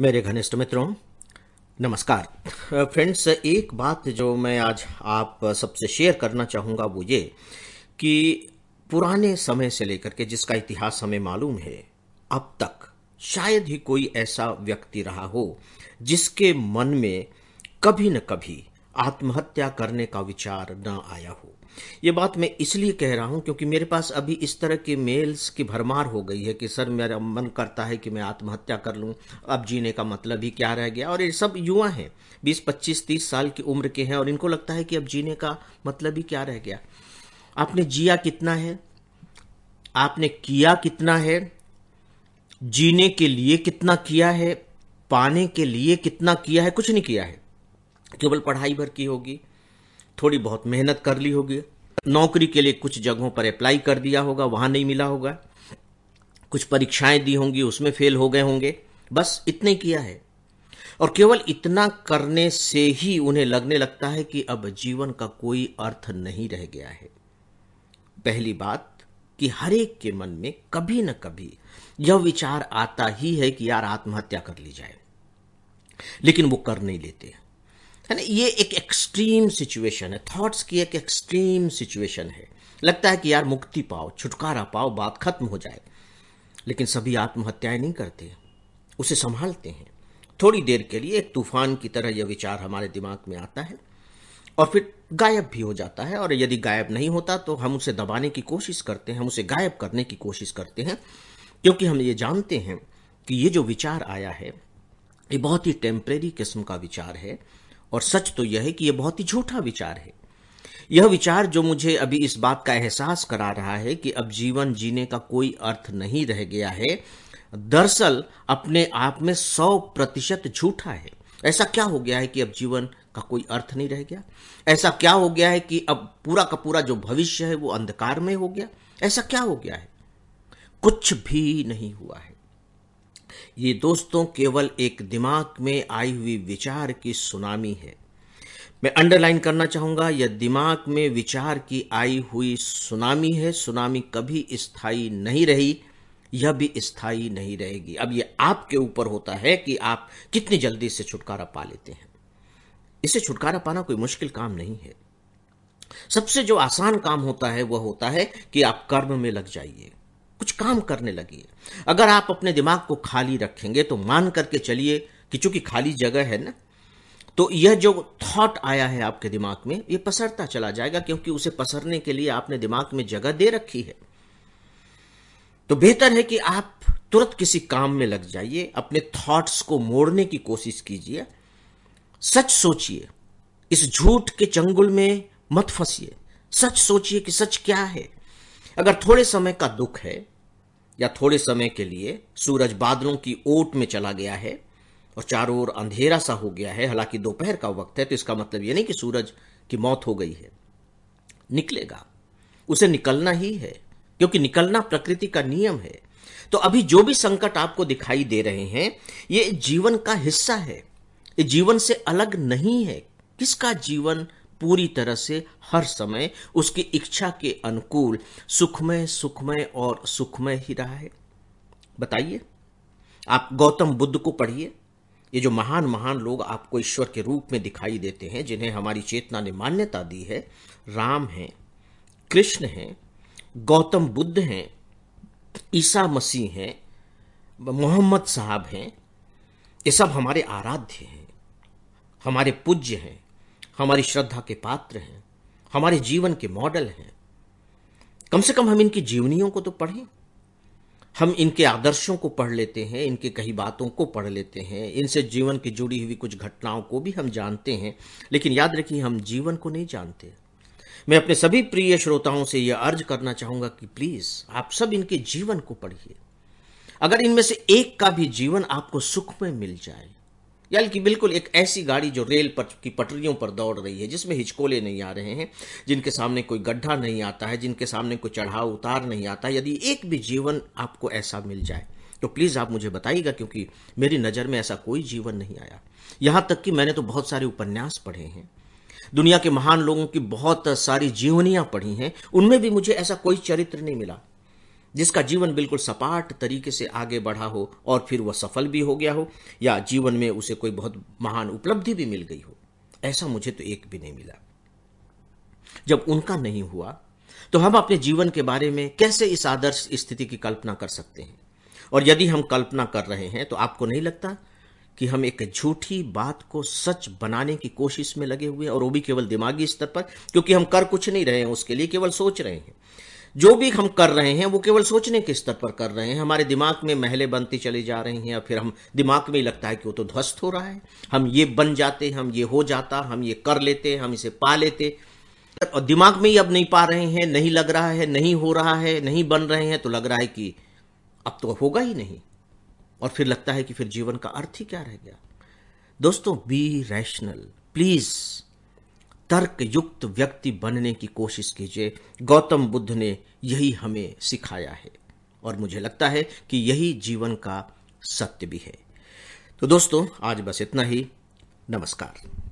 मेरे घनिष्ठ मित्रों नमस्कार फ्रेंड्स एक बात जो मैं आज आप सबसे शेयर करना चाहूँगा वो ये कि पुराने समय से लेकर के जिसका इतिहास हमें मालूम है अब तक शायद ही कोई ऐसा व्यक्ति रहा हो जिसके मन में कभी न कभी आत्महत्या करने का विचार न आया हो ये बात मैं इसलिए कह रहा हूं क्योंकि मेरे पास अभी इस तरह के मेल्स की भरमार हो गई है कि सर मेरा मन करता है कि मैं आत्महत्या कर लूं अब जीने का मतलब ही क्या रह गया और ये सब युवा हैं बीस पच्चीस तीस साल की उम्र के हैं और इनको लगता है कि अब जीने का मतलब ही क्या रह गया आपने जिया कितना है आपने किया कितना है जीने के लिए कितना किया है पाने के लिए कितना किया है कुछ नहीं किया है केवल पढ़ाई भर की होगी थोड़ी बहुत मेहनत कर ली होगी नौकरी के लिए कुछ जगहों पर अप्लाई कर दिया होगा वहां नहीं मिला होगा कुछ परीक्षाएं दी होंगी उसमें फेल हो गए होंगे बस इतने किया है और केवल इतना करने से ही उन्हें लगने लगता है कि अब जीवन का कोई अर्थ नहीं रह गया है पहली बात कि हर एक के मन में कभी न कभी यह विचार आता ही है कि यार आत्महत्या कर ली जाए लेकिन वो कर नहीं लेते हैं है ना ये एक एक्सट्रीम सिचुएशन है थॉट्स की एक एक्सट्रीम सिचुएशन है लगता है कि यार मुक्ति पाओ छुटकारा पाओ बात खत्म हो जाए लेकिन सभी आत्महत्याएं नहीं करते उसे संभालते हैं थोड़ी देर के लिए एक तूफान की तरह यह विचार हमारे दिमाग में आता है और फिर गायब भी हो जाता है और यदि गायब नहीं होता तो हम उसे दबाने की कोशिश करते हैं हम उसे गायब करने की कोशिश करते हैं क्योंकि हम ये जानते हैं कि ये जो विचार आया है ये बहुत ही टेम्परेरी किस्म का विचार है और सच तो यह है कि यह बहुत ही झूठा विचार है यह विचार जो मुझे अभी इस बात का एहसास करा रहा है कि अब जीवन जीने का कोई अर्थ नहीं रह गया है दरअसल अपने आप में सौ प्रतिशत झूठा है ऐसा क्या हो गया है कि अब जीवन का कोई अर्थ नहीं रह गया ऐसा क्या हो गया है कि अब पूरा का पूरा जो भविष्य है वो अंधकार में हो गया ऐसा क्या हो गया है कुछ भी नहीं हुआ है ये दोस्तों केवल एक दिमाग में आई हुई विचार की सुनामी है मैं अंडरलाइन करना चाहूंगा यह दिमाग में विचार की आई हुई सुनामी है सुनामी कभी स्थायी नहीं रही यह भी स्थायी नहीं रहेगी अब यह आपके ऊपर होता है कि आप कितनी जल्दी इससे छुटकारा पा लेते हैं इसे छुटकारा पाना कोई मुश्किल काम नहीं है सबसे जो आसान काम होता है वह होता है कि आप कर्म में लग जाइए कुछ काम करने है अगर आप अपने दिमाग को खाली रखेंगे तो मान करके चलिए कि चूंकि खाली जगह है ना तो यह जो थॉट आया है आपके दिमाग में यह पसरता चला जाएगा क्योंकि उसे पसरने के लिए आपने दिमाग में जगह दे रखी है तो बेहतर है कि आप तुरंत किसी काम में लग जाइए अपने थॉट्स को मोड़ने की कोशिश कीजिए सच सोचिए इस झूठ के चंगुल में मत फंसिए सच सोचिए कि सच क्या है अगर थोड़े समय का दुख है या थोड़े समय के लिए सूरज बादलों की ओट में चला गया है और चारों ओर अंधेरा सा हो गया है हालांकि दोपहर का वक्त है तो इसका मतलब यह नहीं कि सूरज की मौत हो गई है निकलेगा उसे निकलना ही है क्योंकि निकलना प्रकृति का नियम है तो अभी जो भी संकट आपको दिखाई दे रहे हैं ये जीवन का हिस्सा है ये जीवन से अलग नहीं है किसका जीवन पूरी तरह से हर समय उसकी इच्छा के अनुकूल सुखमय सुखमय और सुखमय ही रहा है बताइए आप गौतम बुद्ध को पढ़िए ये जो महान महान लोग आपको ईश्वर के रूप में दिखाई देते हैं जिन्हें हमारी चेतना ने मान्यता दी है राम हैं कृष्ण हैं गौतम बुद्ध हैं ईसा मसीह हैं मोहम्मद साहब हैं ये सब हमारे आराध्य हैं हमारे पूज्य हैं हमारी श्रद्धा के पात्र हैं हमारे जीवन के मॉडल हैं कम से कम हम इनकी जीवनियों को तो पढ़ें हम इनके आदर्शों को पढ़ लेते हैं इनके कई बातों को पढ़ लेते हैं इनसे जीवन की जुड़ी हुई कुछ घटनाओं को भी हम जानते हैं लेकिन याद रखिए हम जीवन को नहीं जानते मैं अपने सभी प्रिय श्रोताओं से यह अर्ज करना चाहूंगा कि प्लीज आप सब इनके जीवन को पढ़िए अगर इनमें से एक का भी जीवन आपको सुख में मिल जाए यानी कि बिल्कुल एक ऐसी गाड़ी जो रेल पर की पटरियों पर दौड़ रही है जिसमें हिचकोले नहीं आ रहे हैं जिनके सामने कोई गड्ढा नहीं आता है जिनके सामने कोई चढ़ाव उतार नहीं आता यदि एक भी जीवन आपको ऐसा मिल जाए तो प्लीज़ आप मुझे बताइएगा क्योंकि मेरी नज़र में ऐसा कोई जीवन नहीं आया यहां तक कि मैंने तो बहुत सारे उपन्यास पढ़े हैं दुनिया के महान लोगों की बहुत सारी जीवनियां पढ़ी हैं उनमें भी मुझे ऐसा कोई चरित्र नहीं मिला जिसका जीवन बिल्कुल सपाट तरीके से आगे बढ़ा हो और फिर वह सफल भी हो गया हो या जीवन में उसे कोई बहुत महान उपलब्धि भी मिल गई हो ऐसा मुझे तो एक भी नहीं मिला जब उनका नहीं हुआ तो हम अपने जीवन के बारे में कैसे इस आदर्श स्थिति की कल्पना कर सकते हैं और यदि हम कल्पना कर रहे हैं तो आपको नहीं लगता कि हम एक झूठी बात को सच बनाने की कोशिश में लगे हुए और वो भी केवल दिमागी स्तर पर क्योंकि हम कर कुछ नहीं रहे हैं उसके लिए केवल सोच रहे हैं जो भी हम कर रहे हैं वो केवल सोचने के स्तर पर कर रहे हैं हमारे दिमाग में महले बनती चली जा रही हैं या फिर हम दिमाग में ही लगता है कि वो तो ध्वस्त हो रहा है हम ये बन जाते हम ये हो जाता हम ये कर लेते हम इसे पा लेते और दिमाग में ही अब नहीं पा रहे हैं नहीं लग रहा है नहीं हो रहा है नहीं बन रहे हैं तो लग रहा है कि अब तो होगा ही नहीं और फिर लगता है कि फिर जीवन का अर्थ ही क्या रह गया दोस्तों बी रैशनल प्लीज़ तर्क युक्त व्यक्ति बनने की कोशिश कीजिए गौतम बुद्ध ने यही हमें सिखाया है और मुझे लगता है कि यही जीवन का सत्य भी है तो दोस्तों आज बस इतना ही नमस्कार